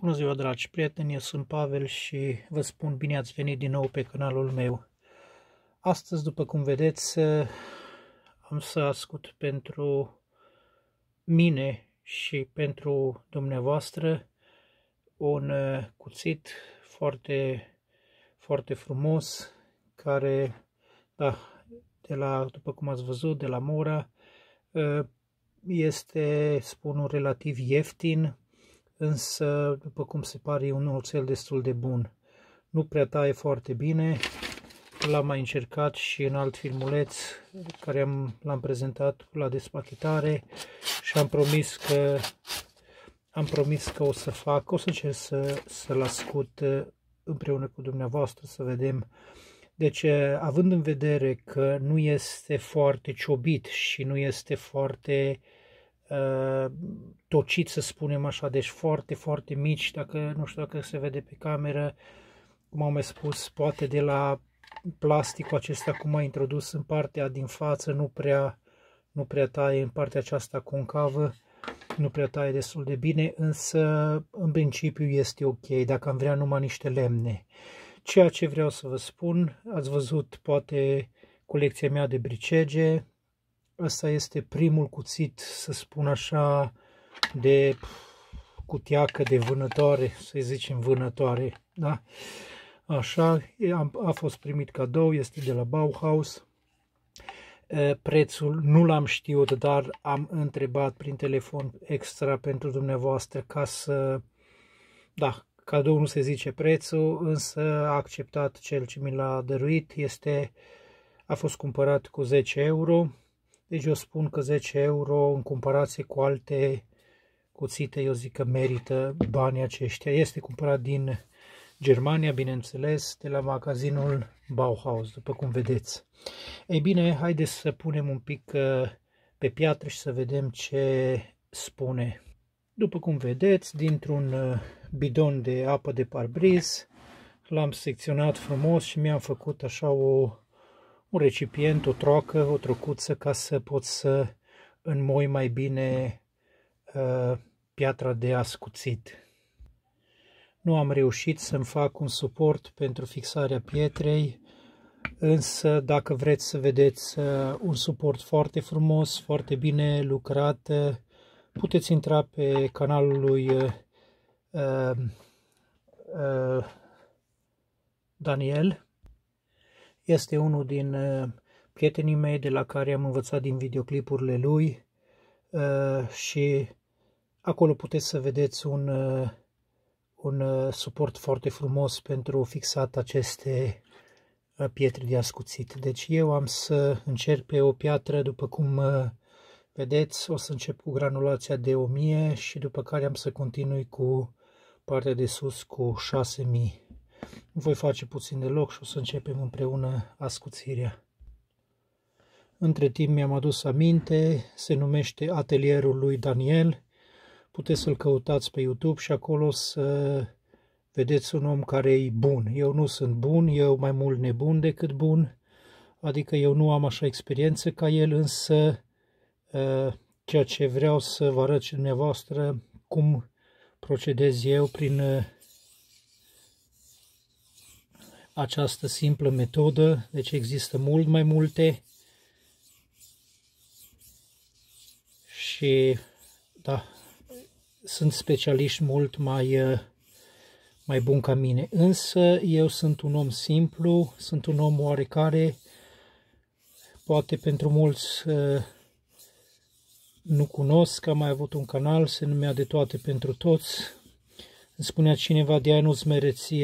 Bună ziua, dragi prieteni, eu sunt Pavel și vă spun bine ați venit din nou pe canalul meu. Astăzi, după cum vedeți, eh, am să ascult pentru mine și pentru dumneavoastră un eh, cuțit foarte, foarte frumos care, da, de la, după cum ați văzut, de la Mora, eh, este, spun, un relativ ieftin, însă, după cum se pare, e un oțel destul de bun. Nu prea taie foarte bine, l-am mai încercat și în alt filmuleț care l-am prezentat la despachetare și am promis că am promis că o să fac, o să încerc să, să-l ascult uh, împreună cu dumneavoastră să vedem. Deci, uh, având în vedere că nu este foarte ciobit și nu este foarte uh, Uh, tocit, să spunem așa, deci foarte, foarte mici, dacă nu știu dacă se vede pe cameră, cum am mai spus, poate de la plasticul acesta cum a introdus în partea din față, nu prea, nu prea taie în partea aceasta concavă, nu prea taie destul de bine, însă în principiu este ok, dacă am vrea numai niște lemne. Ceea ce vreau să vă spun, ați văzut poate colecția mea de bricege, Ăsta este primul cuțit, să spun așa, de cutiacă, de vânătoare, să zicem vânătoare, da? Așa, a fost primit cadou, este de la Bauhaus. Prețul nu l-am știut, dar am întrebat prin telefon extra pentru dumneavoastră ca să... Da, cadou nu se zice prețul, însă a acceptat cel ce mi l-a dăruit. Este, a fost cumpărat cu 10 euro, deci eu spun că 10 euro în comparație cu alte cuțite, eu zic că merită banii aceștia. Este cumpărat din Germania, bineînțeles, de la magazinul Bauhaus, după cum vedeți. Ei bine, haideți să punem un pic uh, pe piatră și să vedem ce spune. După cum vedeți, dintr-un uh, bidon de apă de parbriz, l-am secționat frumos și mi-am făcut așa o un recipient, o troacă, o trocuță ca să pot să înmoi mai bine uh, piatra de ascuțit. Nu am reușit să-mi fac un suport pentru fixarea pietrei, însă dacă vreți să vedeți uh, un suport foarte frumos, foarte bine lucrat, puteți intra pe canalul lui uh, uh, uh Daniel este unul din uh, prietenii mei de la care am învățat din videoclipurile lui uh, și acolo puteți să vedeți un, uh, un suport foarte frumos pentru fixat aceste pietre de ascuțit. Deci eu am să încerc pe o piatră, după cum vedeți, o să încep cu granulația de 1000 și după care am să continui cu partea de sus cu 6000. Voi face puțin de loc și o să începem împreună ascuțirea. Între timp mi-am adus aminte, se numește Atelierul lui Daniel. Puteți să-l căutați pe YouTube și acolo să vedeți un om care e bun. Eu nu sunt bun, eu mai mult nebun decât bun, adică eu nu am așa experiență ca el, însă ă, ceea ce vreau să vă arăt și dumneavoastră, cum procedez eu prin ă, această simplă metodă, deci există mult mai multe și da, sunt specialiști mult mai, mai buni ca mine. Însă eu sunt un om simplu, sunt un om oarecare, poate pentru mulți ă, nu cunosc, am mai avut un canal, se numea de toate pentru toți, îmi spunea cineva, de aia nu-ți mereți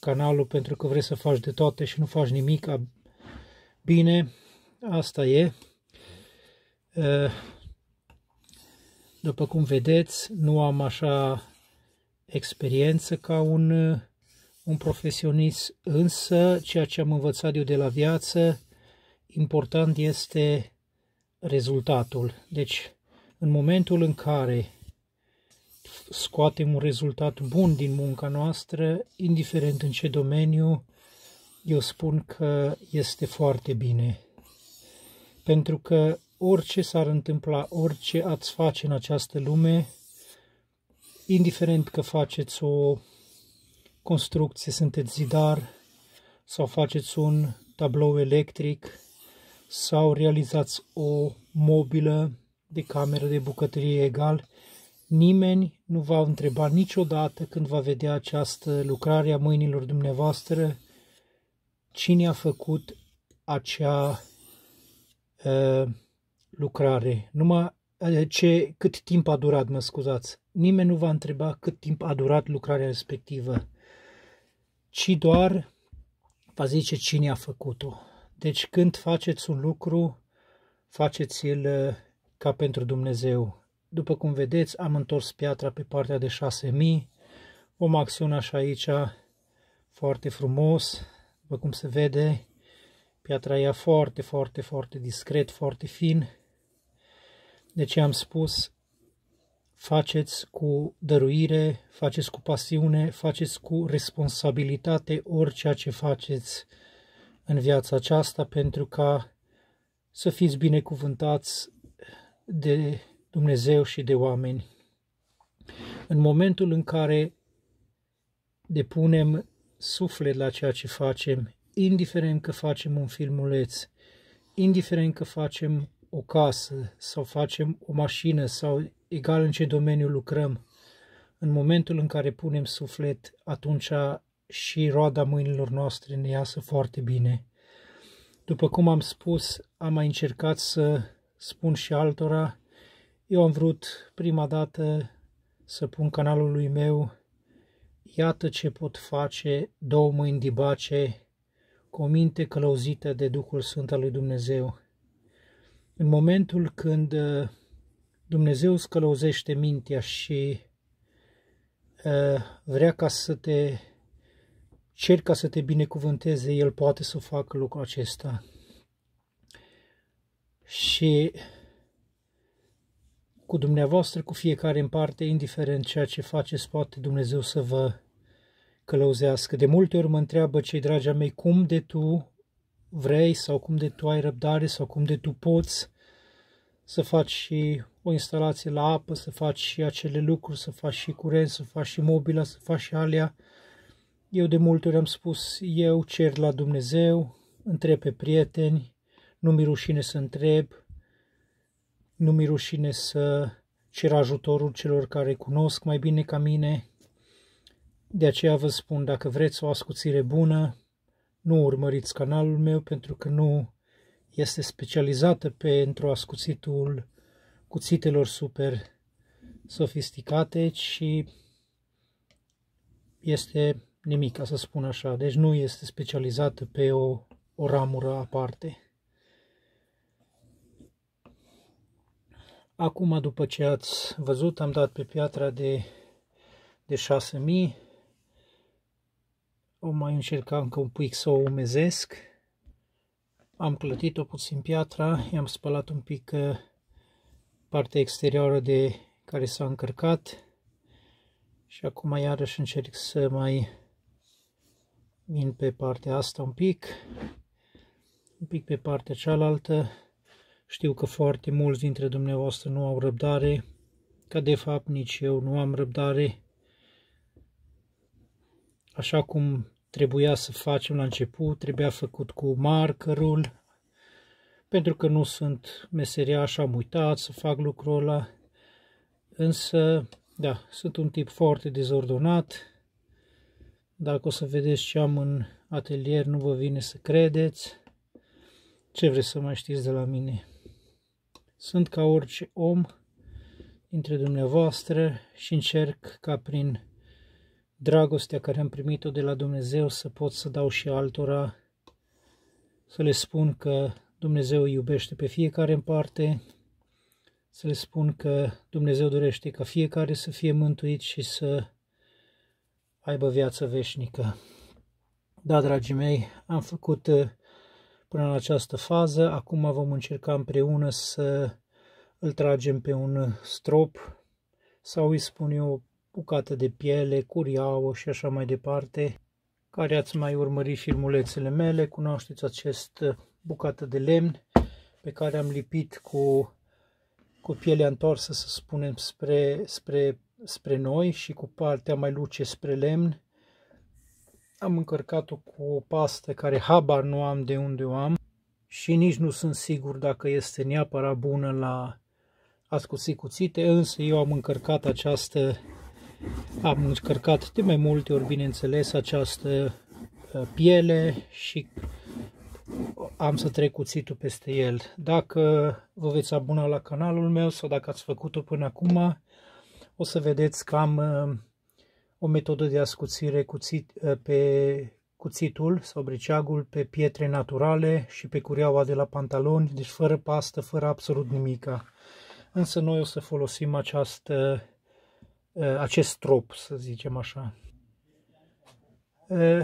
canalul pentru că vrei să faci de toate și nu faci nimic. Bine, asta e. După cum vedeți, nu am așa experiență ca un, un profesionist, însă ceea ce am învățat eu de la viață, important este rezultatul. Deci, în momentul în care scoatem un rezultat bun din munca noastră, indiferent în ce domeniu, eu spun că este foarte bine. Pentru că orice s-ar întâmpla, orice ați face în această lume, indiferent că faceți o construcție, sunteți zidar sau faceți un tablou electric sau realizați o mobilă de cameră de bucătărie egal, Nimeni nu va întreba niciodată când va vedea această lucrare a mâinilor dumneavoastră cine a făcut acea uh, lucrare. Numai uh, ce, cât timp a durat, mă scuzați. Nimeni nu va întreba cât timp a durat lucrarea respectivă, ci doar va zice cine a făcut-o. Deci când faceți un lucru, faceți-l ă, ca pentru Dumnezeu după cum vedeți, am întors piatra pe partea de 6000. Vom acționa și aici foarte frumos, după cum se vede. Piatra ea foarte, foarte, foarte discret, foarte fin. Deci am spus, faceți cu dăruire, faceți cu pasiune, faceți cu responsabilitate orice ce faceți în viața aceasta pentru ca să fiți binecuvântați de Dumnezeu și de oameni. În momentul în care depunem suflet la ceea ce facem, indiferent că facem un filmuleț, indiferent că facem o casă sau facem o mașină sau egal în ce domeniu lucrăm, în momentul în care punem suflet, atunci și roada mâinilor noastre ne iasă foarte bine. După cum am spus, am mai încercat să spun și altora eu am vrut prima dată să pun canalului meu Iată ce pot face două mâini dibace cu o minte călăuzită de Duhul Sfânt al lui Dumnezeu. În momentul când uh, Dumnezeu îți călăuzește mintea și uh, vrea ca să te cer ca să te binecuvânteze, El poate să facă lucrul acesta. Și cu dumneavoastră, cu fiecare în parte, indiferent ceea ce faceți, poate Dumnezeu să vă călăuzească. De multe ori mă întreabă cei dragi ai mei, cum de tu vrei sau cum de tu ai răbdare sau cum de tu poți să faci și o instalație la apă, să faci și acele lucruri, să faci și curent, să faci și mobila, să faci și alea. Eu de multe ori am spus, eu cer la Dumnezeu, întreb pe prieteni, nu mi rușine să întreb, nu mi rușine să cer ajutorul celor care cunosc mai bine ca mine. De aceea vă spun, dacă vreți o ascuțire bună, nu urmăriți canalul meu pentru că nu este specializată pentru ascuțitul cuțitelor super sofisticate și este nimic, ca să spun așa. Deci nu este specializată pe o, o ramură aparte. Acum, după ce ați văzut, am dat pe piatra de, de 6000. O mai încerca încă un pic să o umezesc. Am clătit-o puțin piatra, i-am spălat un pic uh, partea exterioară de care s-a încărcat. Și acum iarăși încerc să mai vin pe partea asta un pic, un pic pe partea cealaltă. Știu că foarte mulți dintre dumneavoastră nu au răbdare, că de fapt nici eu nu am răbdare. Așa cum trebuia să facem la început, trebuia făcut cu markerul, pentru că nu sunt așa, am uitat să fac lucrul ăla, însă, da, sunt un tip foarte dezordonat, dacă o să vedeți ce am în atelier, nu vă vine să credeți, ce vreți să mai știți de la mine. Sunt ca orice om între dumneavoastră și încerc ca prin dragostea care am primit-o de la Dumnezeu să pot să dau și altora, să le spun că Dumnezeu iubește pe fiecare în parte, să le spun că Dumnezeu dorește ca fiecare să fie mântuit și să aibă viață veșnică. Da, dragii mei, am făcut până în această fază. Acum vom încerca împreună să îl tragem pe un strop sau îi spun eu bucată de piele, curiau și așa mai departe. Care ați mai urmărit filmulețele mele, cunoașteți acest bucată de lemn pe care am lipit cu, cu pielea întoarsă, să spunem, spre, spre, spre noi și cu partea mai luce spre lemn am încărcat-o cu o pastă care habar nu am de unde o am și nici nu sunt sigur dacă este neapărat bună la ascuții cuțite, însă eu am încărcat această, am încărcat de mai multe ori, bineînțeles, această ă, piele și am să trec cuțitul peste el. Dacă vă veți abona la canalul meu sau dacă ați făcut-o până acum, o să vedeți că am ă, o metodă de ascuțire cuțit, ă, pe cuțitul sau briceagul pe pietre naturale și pe cureaua de la pantaloni, deci fără pastă, fără absolut nimica. Însă noi o să folosim această, ă, acest trop, să zicem așa. Ă,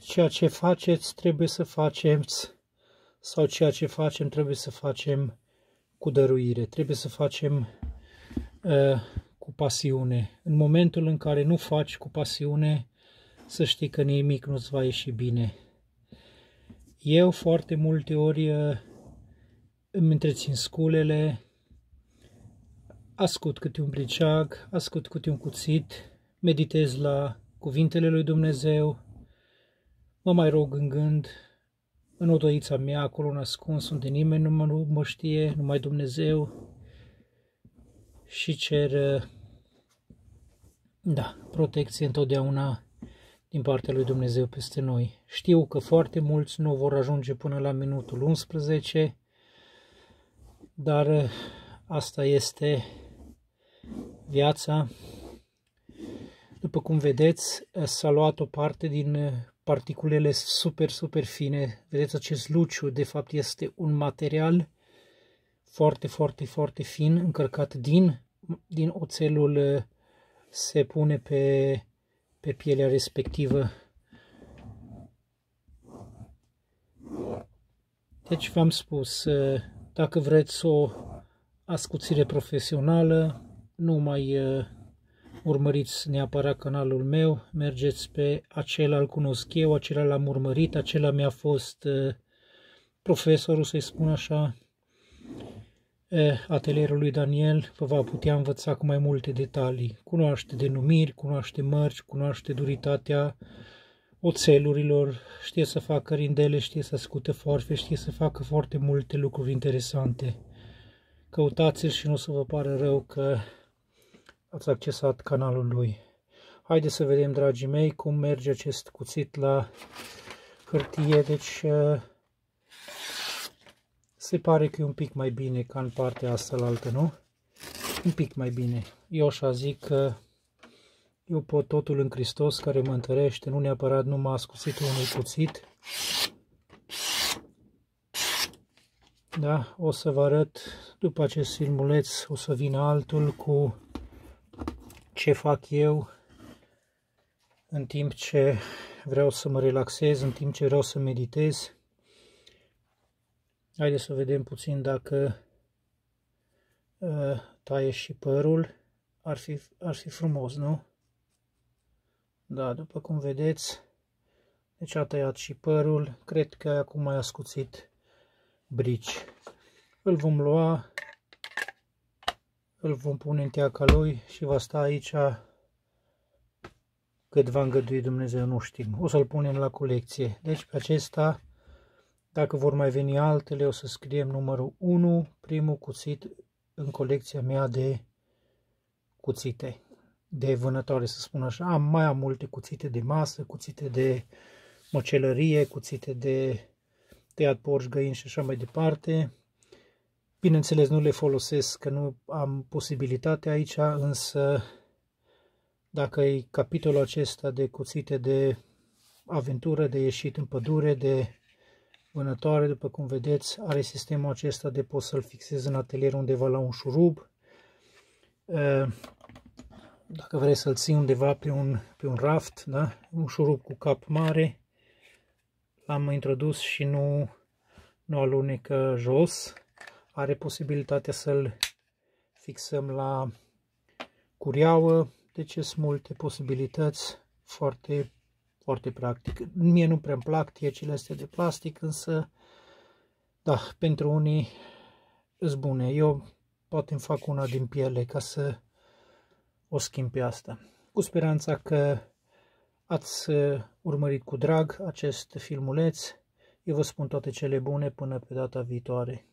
ceea ce faceți trebuie să faceți sau ceea ce facem trebuie să facem cu dăruire, trebuie să facem pasiune. În momentul în care nu faci cu pasiune, să știi că nimic nu-ți va ieși bine. Eu foarte multe ori uh, îmi întrețin sculele, ascult câte un briceag, ascult câte un cuțit, meditez la cuvintele lui Dumnezeu, mă mai rog în gând, în odoița mea, acolo ascuns, unde nimeni nu mă, nu mă știe, numai Dumnezeu, și cer uh, da, protecție întotdeauna din partea lui Dumnezeu peste noi. Știu că foarte mulți nu vor ajunge până la minutul 11, dar eh, asta este viața. După cum vedeți, eh, s-a luat o parte din eh, particulele super, super fine. Vedeți acest luciu, de fapt este un material foarte, foarte, foarte fin, încărcat din, din oțelul se pune pe, pe pielea respectivă. Deci v-am spus, ă, dacă vreți o ascuțire profesională, nu mai ă, urmăriți neapărat canalul meu, mergeți pe acela îl cunosc eu, acela l-am urmărit, acela mi-a fost ă, profesorul, să-i spun așa, Eh, atelierul lui Daniel vă va putea învăța cu mai multe detalii. Cunoaște denumiri, cunoaște mărci, cunoaște duritatea oțelurilor, știe să facă rindele, știe să scute forfe, știe să facă foarte multe lucruri interesante. Căutați-l și nu să vă pară rău că ați accesat canalul lui. Haideți să vedem, dragii mei, cum merge acest cuțit la hârtie. Deci, eh, se pare că e un pic mai bine ca în partea asta la altă, nu? Un pic mai bine. Eu așa zic că eu pot totul în Hristos care mă întărește, nu neapărat numai ascuțitul unui cuțit. Da, o să vă arăt după acest filmuleț, o să vin altul cu ce fac eu în timp ce vreau să mă relaxez, în timp ce vreau să meditez Haideți să vedem puțin dacă uh, taie și părul. Ar fi, ar fi frumos, nu? Da, după cum vedeți, deci a tăiat și părul. Cred că acum a ascuțit brici. Îl vom lua, îl vom pune în teaca lui și va sta aici cât va îngădui Dumnezeu, nu știm. O să-l punem la colecție. Deci pe acesta dacă vor mai veni altele, o să scriem numărul 1, primul cuțit în colecția mea de cuțite, de vânătoare, să spun așa. Am mai am multe cuțite de masă, cuțite de măcelărie, cuțite de tăiat porș, găini și așa mai departe. Bineînțeles, nu le folosesc, că nu am posibilitate aici, însă dacă e capitolul acesta de cuțite de aventură, de ieșit în pădure, de Vânătoare, după cum vedeți, are sistemul acesta de pot să-l fixez în atelier undeva la un șurub. Dacă vrei să-l ții undeva pe un, pe un raft, da? un șurub cu cap mare, l-am introdus și nu, nu alunecă jos. Are posibilitatea să-l fixăm la curiauă, deci sunt multe posibilități foarte foarte practic. Mie nu prea-mi plac tiecile astea de plastic, însă, da, pentru unii sunt bune. Eu poate îmi fac una din piele ca să o schimb pe asta. Cu speranța că ați uh, urmărit cu drag acest filmuleț. Eu vă spun toate cele bune până pe data viitoare.